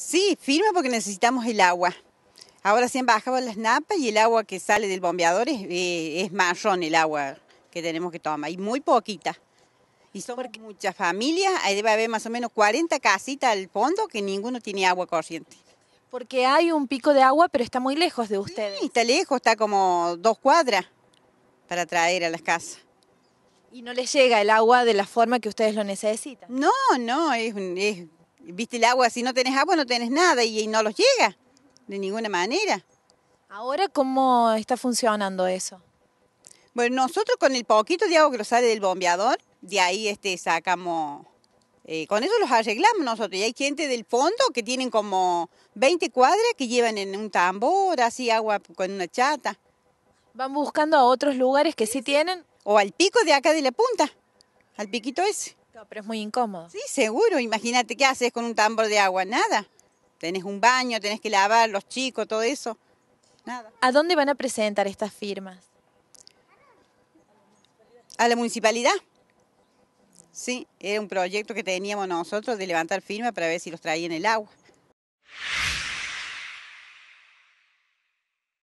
Sí, firme porque necesitamos el agua. Ahora se han bajado las napas y el agua que sale del bombeador es, eh, es marrón el agua que tenemos que tomar, y muy poquita. Y son muchas familias, ahí debe haber más o menos 40 casitas al fondo que ninguno tiene agua corriente. Porque hay un pico de agua, pero está muy lejos de ustedes. Sí, está lejos, está como dos cuadras para traer a las casas. ¿Y no les llega el agua de la forma que ustedes lo necesitan? No, no, es, es Viste el agua, si no tenés agua no tenés nada y, no los llega de ninguna manera. Ahora, ¿cómo está funcionando eso? Bueno, nosotros con el poquito de agua que nos sale del bombeador, de ahí este, sacamos, eh, con eso los arreglamos nosotros. Y hay gente del fondo que tienen como 20 cuadras que llevan en un tambor, así agua con una chata. ¿Van buscando a otros lugares que sí tienen? O al pico de acá de la punta, al piquito ese pero es muy incómodo. Sí, seguro. Imagínate qué haces con un tambor de agua. Nada. Tenés un baño, tenés que lavar los chicos, todo eso. Nada. ¿A dónde van a presentar estas firmas? A la municipalidad. Sí, era un proyecto que teníamos nosotros de levantar firmas para ver si los traían el agua.